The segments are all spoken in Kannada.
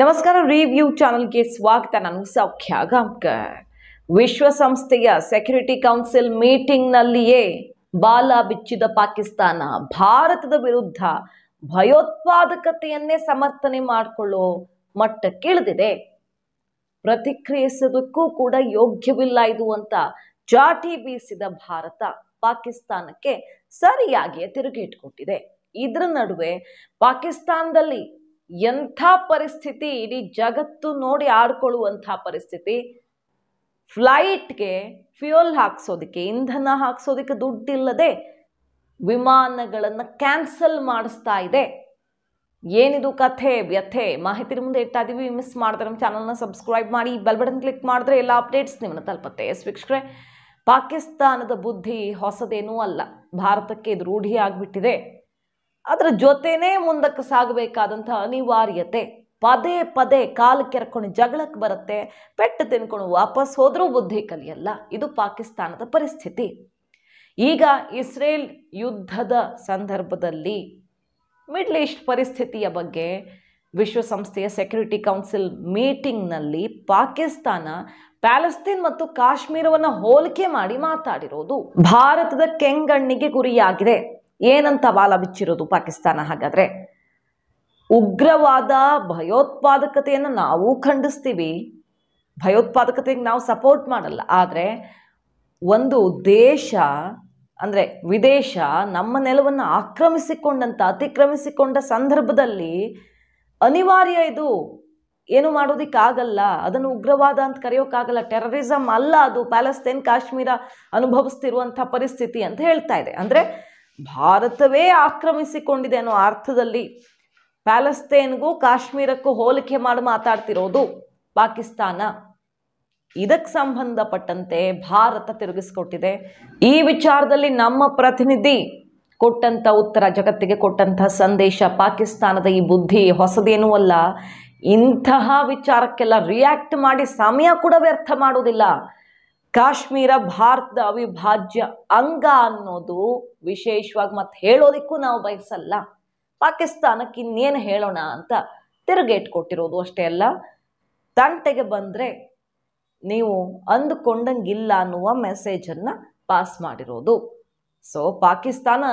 ನಮಸ್ಕಾರ ರಿವ್ಯೂ ಚಾನೆಲ್ಗೆ ಸ್ವಾಗತ ನಾನು ಸೌಖ್ಯ ಗಾಂಬ್ಕರ್ ವಿಶ್ವಸಂಸ್ಥೆಯ ಸೆಕ್ಯೂರಿಟಿ ಕೌನ್ಸಿಲ್ ಮೀಟಿಂಗ್ನಲ್ಲಿಯೇ ಬಾಲ ಬಿಚ್ಚಿದ ಪಾಕಿಸ್ತಾನ ಭಾರತದ ವಿರುದ್ಧ ಭಯೋತ್ಪಾದಕತೆಯನ್ನೇ ಸಮರ್ಥನೆ ಮಾಡಿಕೊಳ್ಳೋ ಮಟ್ಟಕ್ಕಿಳಿದಿದೆ ಪ್ರತಿಕ್ರಿಯಿಸೋದಕ್ಕೂ ಕೂಡ ಯೋಗ್ಯವಿಲ್ಲ ಇದು ಅಂತ ಜಾಟಿ ಬೀಸಿದ ಭಾರತ ಪಾಕಿಸ್ತಾನಕ್ಕೆ ಸರಿಯಾಗಿಯೇ ತಿರುಗೇಟ್ ಕೊಟ್ಟಿದೆ ಇದರ ನಡುವೆ ಪಾಕಿಸ್ತಾನದಲ್ಲಿ ಎಂಥ ಪರಿಸ್ಥಿತಿ ಇಡೀ ಜಗತ್ತು ನೋಡಿ ಆಡ್ಕೊಳ್ಳುವಂಥ ಪರಿಸ್ಥಿತಿ ಫ್ಲೈಟ್ಗೆ ಫ್ಯೂಯಲ್ ಹಾಕ್ಸೋದಕ್ಕೆ ಇಂಧನ ಹಾಕ್ಸೋದಕ್ಕೆ ದುಡ್ಡಿಲ್ಲದೆ ವಿಮಾನಗಳನ್ನು ಕ್ಯಾನ್ಸಲ್ ಮಾಡಿಸ್ತಾ ಇದೆ ಏನಿದು ಕಥೆ ವ್ಯಥೆ ಮಾಹಿತಿ ಮುಂದೆ ಇಡ್ತಾ ಇದ್ದೀವಿ ಮಿಸ್ ಮಾಡಿದ್ರೆ ನಮ್ಮ ಚಾನಲ್ನ ಸಬ್ಸ್ಕ್ರೈಬ್ ಮಾಡಿ ಬೆಲ್ ಬಟನ್ ಕ್ಲಿಕ್ ಮಾಡಿದ್ರೆ ಎಲ್ಲ ಅಪ್ಡೇಟ್ಸ್ ನಿಮ್ಮನ್ನು ತಲುಪತ್ತೆ ಎಸ್ ವೀಕ್ಷಕರೇ ಪಾಕಿಸ್ತಾನದ ಬುದ್ಧಿ ಹೊಸದೇನೂ ಅಲ್ಲ ಭಾರತಕ್ಕೆ ಇದು ರೂಢಿಯಾಗಿಬಿಟ್ಟಿದೆ ಅದರ ಜೊತೆನೇ ಮುಂದಕ್ಕೆ ಸಾಗಬೇಕಾದಂಥ ಅನಿವಾರ್ಯತೆ ಪದೇ ಪದೇ ಕಾಲು ಕೆರ್ಕೊಂಡು ಜಗಳಕ್ಕೆ ಬರುತ್ತೆ ಪೆಟ್ಟು ತಿನ್ಕೊಂಡು ವಾಪಸ್ ಹೋದರೂ ಬುದ್ಧಿ ಕಲಿಯಲ್ಲ ಇದು ಪಾಕಿಸ್ತಾನದ ಪರಿಸ್ಥಿತಿ ಈಗ ಇಸ್ರೇಲ್ ಯುದ್ಧದ ಸಂದರ್ಭದಲ್ಲಿ ಮಿಡ್ಲ್ ಈಸ್ಟ್ ಪರಿಸ್ಥಿತಿಯ ಬಗ್ಗೆ ವಿಶ್ವಸಂಸ್ಥೆಯ ಸೆಕ್ಯೂರಿಟಿ ಕೌನ್ಸಿಲ್ ಮೀಟಿಂಗ್ನಲ್ಲಿ ಪಾಕಿಸ್ತಾನ ಪ್ಯಾಲೆಸ್ತೀನ್ ಮತ್ತು ಕಾಶ್ಮೀರವನ್ನು ಹೋಲಿಕೆ ಮಾಡಿ ಮಾತಾಡಿರೋದು ಭಾರತದ ಕೆಂಗಣ್ಣಿಗೆ ಗುರಿಯಾಗಿದೆ ಏನಂತ ವಾಲ ಬಿಚ್ಚಿರೋದು ಪಾಕಿಸ್ತಾನ ಹಾಗಾದರೆ ಉಗ್ರವಾದ ಭಯೋತ್ಪಾದಕತೆಯನ್ನು ನಾವು ಖಂಡಿಸ್ತೀವಿ ಭಯೋತ್ಪಾದಕತೆಗೆ ನಾವು ಸಪೋರ್ಟ್ ಮಾಡಲ್ಲ ಆದರೆ ಒಂದು ದೇಶ ಅಂದರೆ ವಿದೇಶ ನಮ್ಮ ನೆಲವನ್ನು ಆಕ್ರಮಿಸಿಕೊಂಡಂಥ ಅತಿಕ್ರಮಿಸಿಕೊಂಡ ಸಂದರ್ಭದಲ್ಲಿ ಅನಿವಾರ್ಯ ಇದು ಏನು ಮಾಡೋದಕ್ಕಾಗಲ್ಲ ಅದನ್ನು ಉಗ್ರವಾದ ಅಂತ ಕರೆಯೋಕ್ಕಾಗಲ್ಲ ಟೆರರಿಸಮ್ ಅಲ್ಲ ಅದು ಪ್ಯಾಲೆಸ್ತೇನ್ ಕಾಶ್ಮೀರ ಅನುಭವಿಸ್ತಿರುವಂಥ ಪರಿಸ್ಥಿತಿ ಅಂತ ಹೇಳ್ತಾ ಇದೆ ಅಂದರೆ ಭಾರತವೇ ಆಕ್ರಮಿಸಿಕೊಂಡಿದೆ ಅನ್ನೋ ಅರ್ಥದಲ್ಲಿ ಪ್ಯಾಲೆಸ್ತೇನ್ಗೂ ಕಾಶ್ಮೀರಕ್ಕೂ ಹೋಲಿಕೆ ಮಾಡಿ ಮಾತಾಡ್ತಿರೋದು ಪಾಕಿಸ್ತಾನ ಇದಕ್ಕೆ ಸಂಬಂಧಪಟ್ಟಂತೆ ಭಾರತ ತಿರುಗಿಸ್ಕೊಟ್ಟಿದೆ ಈ ವಿಚಾರದಲ್ಲಿ ನಮ್ಮ ಪ್ರತಿನಿಧಿ ಕೊಟ್ಟಂತ ಉತ್ತರ ಜಗತ್ತಿಗೆ ಕೊಟ್ಟಂತಹ ಸಂದೇಶ ಪಾಕಿಸ್ತಾನದ ಈ ಬುದ್ಧಿ ಹೊಸದೇನೂ ಅಲ್ಲ ಇಂತಹ ವಿಚಾರಕ್ಕೆಲ್ಲ ರಿಯಾಕ್ಟ್ ಮಾಡಿ ಸಮಯ ಕೂಡ ವ್ಯರ್ಥ ಮಾಡುವುದಿಲ್ಲ ಕಾಶ್ಮೀರ ಭಾರತದ ಅವಿಭಾಜ್ಯ ಅಂಗ ಅನ್ನೋದು ವಿಶೇಷವಾಗಿ ಮತ್ತೆ ಹೇಳೋದಕ್ಕೂ ನಾವು ಬಯಸಲ್ಲ ಪಾಕಿಸ್ತಾನಕ್ಕೆ ಇನ್ನೇನು ಹೇಳೋಣ ಅಂತ ತಿರುಗೇಟ್ ಕೊಟ್ಟಿರೋದು ಅಷ್ಟೇ ಅಲ್ಲ ತಂಟೆಗೆ ಬಂದರೆ ನೀವು ಅಂದುಕೊಂಡಂಗಿಲ್ಲ ಅನ್ನುವ ಮೆಸೇಜನ್ನು ಪಾಸ್ ಮಾಡಿರೋದು ಸೊ ಪಾಕಿಸ್ತಾನ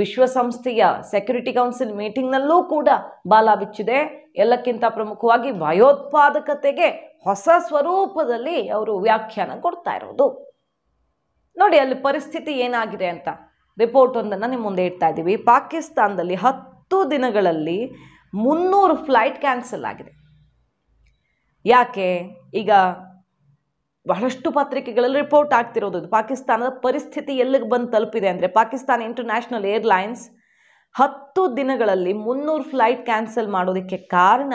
ವಿಶ್ವಸಂಸ್ಥೆಯ ಸೆಕ್ಯೂರಿಟಿ ಕೌನ್ಸಿಲ್ ಮೀಟಿಂಗ್ನಲ್ಲೂ ಕೂಡ ಬಾಲ ಬಿಚ್ಚಿದೆ ಎಲ್ಲಕ್ಕಿಂತ ಪ್ರಮುಖವಾಗಿ ಭಯೋತ್ಪಾದಕತೆಗೆ ಹೊಸ ಸ್ವರೂಪದಲ್ಲಿ ಅವರು ವ್ಯಾಖ್ಯಾನ ಕೊಡ್ತಾ ಇರೋದು ನೋಡಿ ಅಲ್ಲಿ ಪರಿಸ್ಥಿತಿ ಏನಾಗಿದೆ ಅಂತ ರಿಪೋರ್ಟ್ ಒಂದನ್ನು ನಿಮ್ಮ ಮುಂದೆ ಇಡ್ತಾ ಇದ್ದೀವಿ ಪಾಕಿಸ್ತಾನದಲ್ಲಿ ಹತ್ತು ದಿನಗಳಲ್ಲಿ ಮುನ್ನೂರು ಫ್ಲೈಟ್ ಕ್ಯಾನ್ಸಲ್ ಆಗಿದೆ ಯಾಕೆ ಈಗ ಬಹಳಷ್ಟು ಪತ್ರಿಕೆಗಳಲ್ಲಿ ರಿಪೋರ್ಟ್ ಆಗ್ತಿರೋದು ಪಾಕಿಸ್ತಾನದ ಪರಿಸ್ಥಿತಿ ಎಲ್ಲಿಗೆ ಬಂದು ತಲುಪಿದೆ ಅಂದರೆ ಪಾಕಿಸ್ತಾನ ಇಂಟರ್ನ್ಯಾಷನಲ್ ಏರ್ಲೈನ್ಸ್ ಹತ್ತು ದಿನಗಳಲ್ಲಿ ಮುನ್ನೂರು ಫ್ಲೈಟ್ ಕ್ಯಾನ್ಸಲ್ ಮಾಡೋದಕ್ಕೆ ಕಾರಣ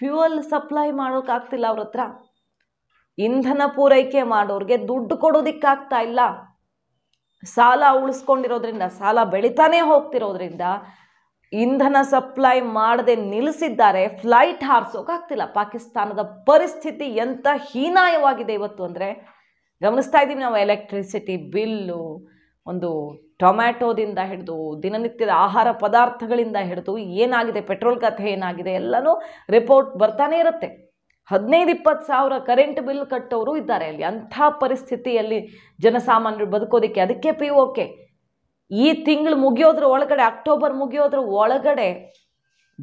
ಫ್ಯೂಯಲ್ ಸಪ್ಲೈ ಮಾಡೋಕ್ಕಾಗ್ತಿಲ್ಲ ಅವ್ರ ಹತ್ರ ಇಂಧನ ಪೂರೈಕೆ ಮಾಡೋರಿಗೆ ದುಡ್ಡು ಕೊಡೋದಕ್ಕಾಗ್ತಾ ಇಲ್ಲ ಸಾಲ ಉಳಿಸ್ಕೊಂಡಿರೋದ್ರಿಂದ ಸಾಲ ಬೆಳೀತಾನೇ ಹೋಗ್ತಿರೋದ್ರಿಂದ ಇಂಧನ ಸಪ್ಲೈ ಮಾಡದೆ ನಿಲ್ಲಿಸಿದ್ದಾರೆ ಫ್ಲೈಟ್ ಹಾರಿಸೋಕಾಗ್ತಿಲ್ಲ ಪಾಕಿಸ್ತಾನದ ಪರಿಸ್ಥಿತಿ ಎಂಥ ಹೀನಾಯವಾಗಿದೆ ಇವತ್ತು ಅಂದರೆ ಗಮನಿಸ್ತಾ ಇದ್ದೀವಿ ನಾವು ಎಲೆಕ್ಟ್ರಿಸಿಟಿ ಬಿಲ್ಲು ಒಂದು ಟೊಮ್ಯಾಟೋದಿಂದ ಹಿಡಿದು ದಿನನಿತ್ಯದ ಆಹಾರ ಪದಾರ್ಥಗಳಿಂದ ಹಿಡಿದು ಏನಾಗಿದೆ ಪೆಟ್ರೋಲ್ ಕಥೆ ಏನಾಗಿದೆ ಎಲ್ಲನೂ ರಿಪೋರ್ಟ್ ಬರ್ತಾನೆ ಇರುತ್ತೆ ಹದಿನೈದು ಇಪ್ಪತ್ತು ಸಾವಿರ ಕರೆಂಟ್ ಬಿಲ್ ಕಟ್ಟೋರು ಇದ್ದಾರೆ ಅಲ್ಲಿ ಅಂಥ ಪರಿಸ್ಥಿತಿಯಲ್ಲಿ ಜನಸಾಮಾನ್ಯರು ಬದುಕೋದಕ್ಕೆ ಅದಕ್ಕೆ ಪಿ ಓಕೆ ಈ ತಿಂಗಳು ಮುಗಿಯೋದ್ರ ಒಳಗಡೆ ಅಕ್ಟೋಬರ್ ಮುಗಿಯೋದ್ರ ಒಳಗಡೆ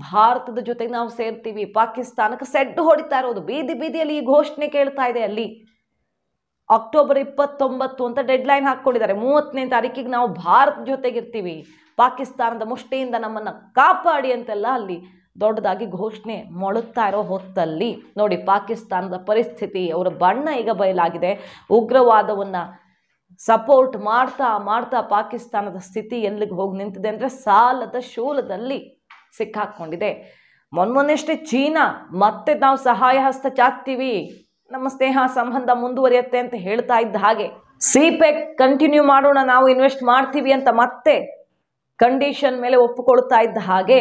ಭಾರತದ ಜೊತೆಗೆ ನಾವು ಸೇರ್ತೀವಿ ಪಾಕಿಸ್ತಾನಕ್ಕೆ ಸೆಡ್ ಹೊಡಿತಾ ಇರೋದು ಬೀದಿ ಬೀದಿಯಲ್ಲಿ ಈ ಘೋಷಣೆ ಕೇಳ್ತಾ ಇದೆ ಅಲ್ಲಿ ಅಕ್ಟೋಬರ್ ಇಪ್ಪತ್ತೊಂಬತ್ತು ಅಂತ ಡೆಡ್ ಲೈನ್ ಹಾಕ್ಕೊಂಡಿದ್ದಾರೆ ಮೂವತ್ತನೇ ತಾರೀಕಿಗೆ ನಾವು ಭಾರತ ಜೊತೆಗಿರ್ತೀವಿ ಪಾಕಿಸ್ತಾನದ ಮುಷ್ಟಿಯಿಂದ ನಮ್ಮನ್ನು ಕಾಪಾಡಿ ಅಂತೆಲ್ಲ ಅಲ್ಲಿ ದೊಡ್ಡದಾಗಿ ಘೋಷಣೆ ಮೊಳುತ್ತಾ ಇರೋ ಹೊತ್ತಲ್ಲಿ ನೋಡಿ ಪಾಕಿಸ್ತಾನದ ಪರಿಸ್ಥಿತಿ ಅವರ ಬಣ್ಣ ಈಗ ಬಯಲಾಗಿದೆ ಉಗ್ರವಾದವನ್ನು ಸಪೋರ್ಟ್ ಮಾಡ್ತಾ ಮಾಡ್ತಾ ಪಾಕಿಸ್ತಾನದ ಸ್ಥಿತಿ ಎಲ್ಲಿಗೆ ಹೋಗಿ ನಿಂತಿದೆ ಅಂದರೆ ಸಾಲದ ಶೂಲದಲ್ಲಿ ಸಿಕ್ಕಾಕ್ಕೊಂಡಿದೆ ಮೊನ್ಮೊನ್ನೆಷ್ಟೇ ಚೀನಾ ಮತ್ತೆ ನಾವು ಸಹಾಯ ಹಸ್ತ ಚಾಕ್ತೀವಿ ನಮ್ಮ ಸ್ನೇಹ ಸಂಬಂಧ ಮುಂದುವರಿಯುತ್ತೆ ಅಂತ ಹೇಳ್ತಾ ಇದ್ದ ಹಾಗೆ ಸಿಪೆಕ್ ಕಂಟಿನ್ಯೂ ಮಾಡೋಣ ನಾವು ಇನ್ವೆಸ್ಟ್ ಮಾಡ್ತೀವಿ ಅಂತ ಮತ್ತೆ ಕಂಡೀಷನ್ ಮೇಲೆ ಒಪ್ಪಿಕೊಳ್ತಾ ಇದ್ದ ಹಾಗೆ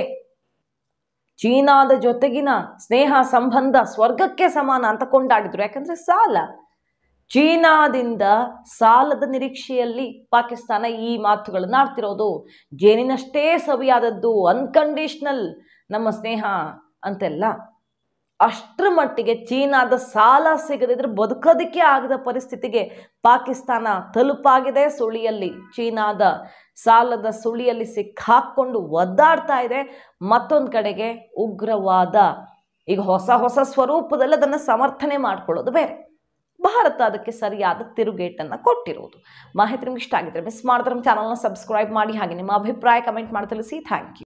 ಚೀನಾದ ಜೊತೆಗಿನ ಸ್ನೇಹ ಸಂಬಂಧ ಸ್ವರ್ಗಕ್ಕೆ ಸಮಾನ ಅಂತ ಕೊಂಡಾಡಿದ್ರು ಯಾಕಂದ್ರೆ ಸಾಲ ಚೀನಾದಿಂದ ಸಾಲದ ನಿರೀಕ್ಷೆಯಲ್ಲಿ ಪಾಕಿಸ್ತಾನ ಈ ಮಾತುಗಳನ್ನು ಆಡ್ತಿರೋದು ಜೇನಿನಷ್ಟೇ ಸವಿಯಾದದ್ದು ಅನ್ಕಂಡೀಷ್ನಲ್ ನಮ್ಮ ಸ್ನೇಹ ಅಂತೆಲ್ಲ ಅಷ್ಟರ ಮಟ್ಟಿಗೆ ಚೀನಾದ ಸಾಲ ಸಿಗದಿದ್ರೆ ಬದುಕೋದಕ್ಕೆ ಆಗದ ಪರಿಸ್ಥಿತಿಗೆ ಪಾಕಿಸ್ತಾನ ತಲುಪಾಗಿದೆ ಸುಳಿಯಲ್ಲಿ ಚೀನಾದ ಸಾಲದ ಸುಳಿಯಲ್ಲಿ ಸಿಕ್ಕಾಕ್ಕೊಂಡು ಒದ್ದಾಡ್ತಾ ಇದೆ ಮತ್ತೊಂದು ಕಡೆಗೆ ಉಗ್ರವಾದ ಈಗ ಹೊಸ ಹೊಸ ಸ್ವರೂಪದಲ್ಲಿ ಅದನ್ನು ಸಮರ್ಥನೆ ಮಾಡ್ಕೊಳ್ಳೋದು ಬೇರೆ ಭಾರತ ಅದಕ್ಕೆ ಸರಿಯಾದ ತಿರುಗೇಟನ್ನು ಕೊಟ್ಟಿರುವುದು ಮಾಹಿತಿ ನಿಮ್ಗೆ ಇಷ್ಟ ಆಗಿದ್ರೆ ಮಿಸ್ ಮಾಡಿದ್ರೆ ನಮ್ಮ ಚಾನಲ್ನ ಸಬ್ಸ್ಕ್ರೈಬ್ ಮಾಡಿ ಹಾಗೆ ನಿಮ್ಮ ಅಭಿಪ್ರಾಯ ಕಮೆಂಟ್ ಮಾಡಿ ತಿಳಿಸಿ ಥ್ಯಾಂಕ್ ಯು